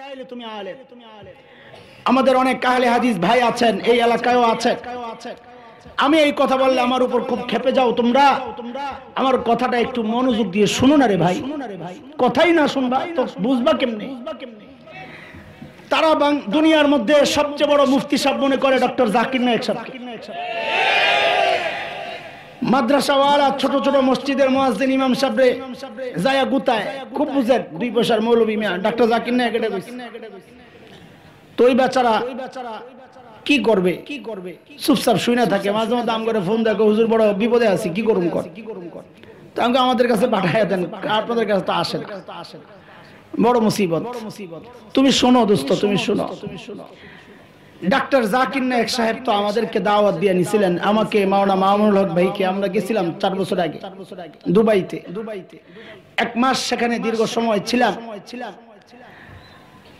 তাইলে তুমি আলে তুমি আলে আমাদের অনেক কাহলে হাদিস ভাই আছেন এই এলাকায়ও আছে আমি এই কথা বললে আমার উপর খুব খেপে যাও তোমরা আমার কথাটা একটু মনোযোগ দিয়ে শুনো না রে ভাই কথাই না শুনবা তো বুঝবা কেমনে তারা দুনিয়ার মধ্যে সবচেয়ে বড় মুফতি সাহেব মনে করে ডক্টর জাকির নায়ক সাহেব মাদ্রাসাওয়ালা ছোট ছোট মসজিদের ইমাম গুতায় খুব বুঝেন দুই পয়সার মৌলবী মিয়া ডাক্তার জাকির না কেটে তো বেচারা কি করবে কি করবে শুই না থাকে মাঝে মাঝে আম ফোন দেখো হুজুর বড় বিপদে আছি কি করুম কর কি করুম কর তো আমাকে আমাদের কাছে পাঠাইয়া দেন আপনাদের কাছে তো আসেন বড় মুসিবত তুমি শোনো দোস্ত তুমি শোনো তুমি শোনো ডাক্তার জাকির নায়ক সাহেব তো আমাদেরকে দাওয়াত দিয়ে নিছিলেন আমাকে মাওনা মামুনুল হক ভাইকে আমরা গেছিলাম চার বছর আগে দুবাইতে দুবাইতে এক মাস সেখানে দীর্ঘ সময় ছিলাম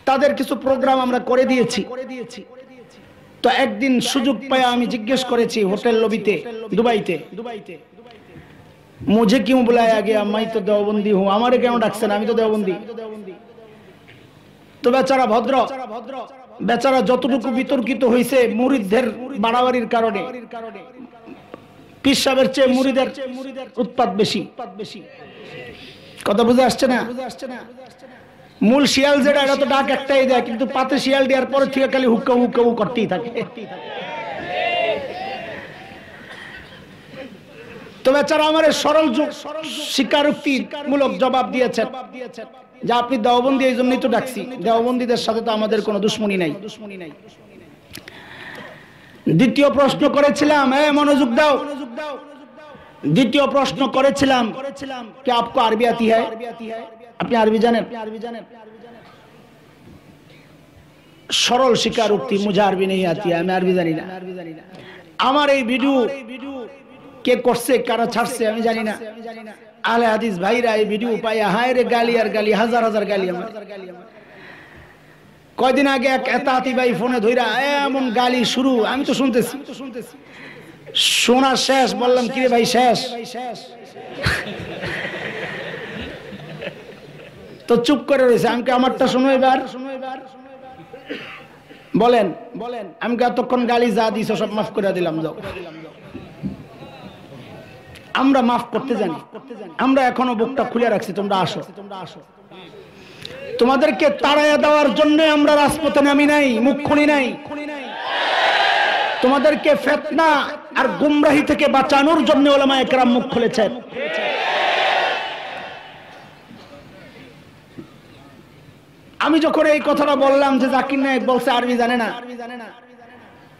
তাদের কিছু প্রোগ্রাম আমরা করে দিয়েছি তো একদিন সুযোগ পায় আমি জিজ্ঞেস করেছি হোটেল লবিতে দুবাইতে দুবাইতে মুঝে কিউ বলায় আগে আমি তো দেওবন্দি হু আমারে কেন ডাকছেন আমি তো দেওবন্দি তো বেচারা ভদ্র ভদ্র বেচারা যতটুকু বিতর্কিত হয়েছে মুরিদদের বাড়াবাড়ির কারণে পিসের চেয়ে মুরিদের উৎপাদ বেশি কথা বুঝে আসছে না মূল শিয়াল যেটা এটা তো ডাক একটাই দেয় কিন্তু পাতে শিয়াল দেওয়ার পরে থেকে খালি হুক্কা হুক্কা করতেই থাকে তো বেচারা আমার সরল যুগ স্বীকারোক্তি মূলক জবাব দিয়েছে যে আপনি দেওবন্দি এই জন্যই তো ডাকছি দেওবন্দিদের সাথে তো আমাদের কোনো দুশ্মনী নাই দ্বিতীয় প্রশ্ন করেছিলাম হ্যাঁ মনোযোগ দাও দ্বিতীয় প্রশ্ন করেছিলাম কে আপকো আরবি আতি হ্যাঁ আপনি আরবি জানেন আরবি জানেন সরল শিকার উক্তি মুজা আরবি নেই আতি আমি আরবি জানি না আমার এই ভিডিও কে করছে কারা ছাড়ছে আমি জানি না আলে হাদিস ভাইরা এই ভিডিও পাই হায় রে গালি আর গালি হাজার হাজার গালি আমার কয়দিন আগে এক এতাতি ভাই ফোনে ধইরা এমন গালি শুরু আমি তো শুনতেছি শোনা শেষ বললাম রে ভাই শেষ তো চুপ করে রয়েছে আমাকে আমারটা শোনো এবার বলেন বলেন আমি এতক্ষণ গালি যা দিছ সব মাফ করে দিলাম যাও আমরা মাফ করতে জানি আমরা এখনো বুকটা খুলে রাখছি তোমরা আসো তোমাদেরকে তাড়াইয়া দেওয়ার জন্য আমরা রাজপথে নামি নাই মুখ খুলি নাই তোমাদেরকে ফেতনা আর গুমরাহি থেকে বাঁচানোর জন্য ওলামা একরাম মুখ খুলেছেন আমি যখন এই কথাটা বললাম যে জাকির নায়ক বলছে আরবি জানে না আরবি জানে না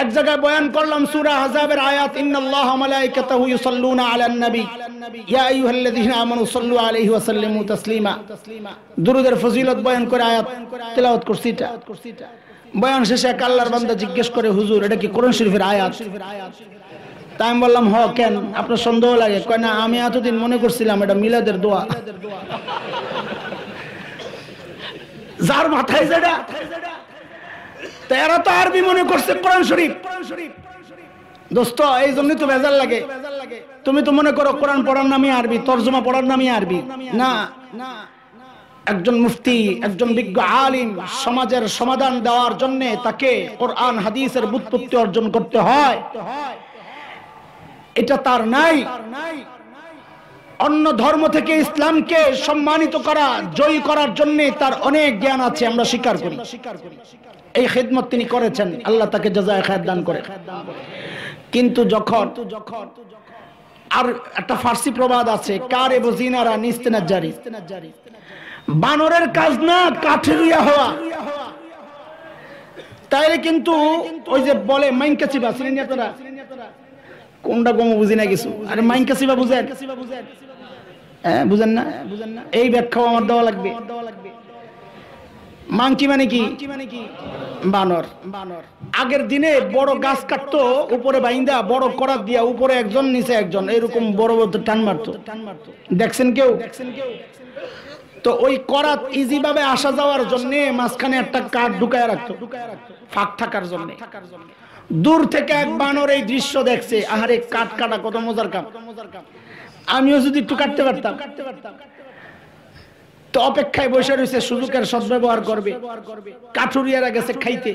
এক জায়গায় বয়ান করলাম সূরা আযাবের আয়াত ইন্নাল্লাহ মালাইকাতাহু ইউসাল্লুনা আলান নবী ইয়া আইয়ুহাল্লাযীনা আমানু সাল্লু আলাইহি ওয়া সাল্লিমু তাসলিমা দুরুদের ফজিলত বয়ান করে আয়াত তেলাওয়াত করছি এটা বয়ান শেষে এক আল্লাহর বান্দা জিজ্ঞেস করে হুজুর এটা কি কোরআন শরীফের আয়াত তাই আমি বললাম হ কেন আপনার সন্দেহ লাগে কয় না আমি এতদিন মনে করছিলাম এটা মিলাদের দোয়া যার মাথায় যেটা তা তো আরবি মনে করছে কোরআন শরীফ দোস্ত এই জন্যই তো বেজার লাগে তুমি তো মনে করো কোরআন পড়ার নামই আরবি তর্জমা পড়ার নামই আরবি না একজন মুফতি একজন বিজ্ঞ আলিম সমাজের সমাধান দেওয়ার জন্য তাকে কোরআন হাদিসের বুৎপত্তি অর্জন করতে হয় এটা তার নাই অন্য ধর্ম থেকে ইসলামকে সম্মানিত করা জয়ী করার জন্য তার অনেক জ্ঞান আছে আমরা স্বীকার করি এই খেদমত তিনি করেছেন আল্লাহ তাকে জাজায় খায় দান করে কিন্তু যখন আর একটা ফার্সি প্রবাদ আছে কার এব জিনারা নিস্তেনা জারি বানরের কাজ না কাঠের হওয়া তাইলে কিন্তু ওই যে বলে মাইনকা চিবা চিনেন কোনটা কম বুঝি না কিছু আরে মাইনকা বা বুঝেন হ্যাঁ, বুঝেন না এই ব্যাখ্যাও আমার দেওয়া লাগবে মাংকি মানে কি বানর বানর আগের দিনে বড় গাছ কাটতো উপরে বাইন্দা বড় করার দিয়া উপরে একজন নিচে একজন এরকম বড় বড় টান মারতো দেখছেন কেউ দেখছেন কেউ তো ওই করাত ইজি ভাবে আসা যাওয়ার জন্য মাঝখানে একটা কাঠ ঢুকায় রাখতো ফাঁক থাকার জন্য দূর থেকে এক বানর এই দৃশ্য দেখছে আহারে কাঠ কাটা কত মজার কাম মজার কাম আমিও যদি একটু কাটতে পারতাম তো অপেক্ষায় বসে রয়েছে সুযোগের সদ্ব্যবহার করবে কাঠুরিয়ারা গেছে খাইতে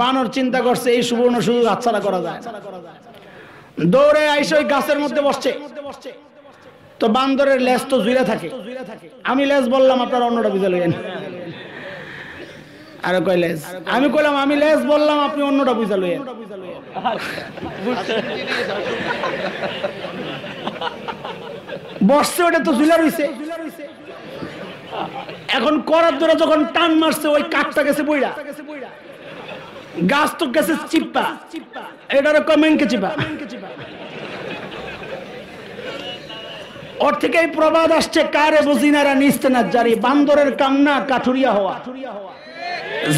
বানর চিন্তা করছে এই সুবর্ণ সুযোগ হাতছাড়া করা যায় দৌড়ে আইস ওই গাছের মধ্যে বসছে তো বান্দরের লেজ তো জুড়ে থাকে আমি লেজ বললাম আপনার অন্যটা বুঝে লইয়েন আরো কয় লেজ আমি কইলাম আমি লেজ বললাম আপনি অন্যটা বুঝে লইয়েন বসছে ওটা তো ঝুলে রয়েছে এখন করার দ্বারা যখন টান মারছে ওই কাঠটা গেছে বইরা গাছ তো গেছে এটারও চিপা ওর থেকে এই প্রবাদ আসছে কারে বুঝিনারা নিস্তে না জারি বান্দরের কাম না কাঠুরিয়া হওয়া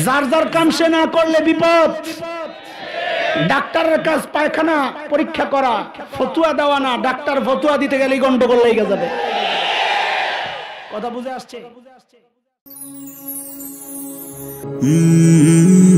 যার যার কাম সে না করলে বিপদ ডাক্তারের কাজ পায়খানা পরীক্ষা করা ফতুয়া দেওয়া না ডাক্তার ফতুয়া দিতে গেলে গন্ডগোল লেগে যাবে কথা বুঝে আসছে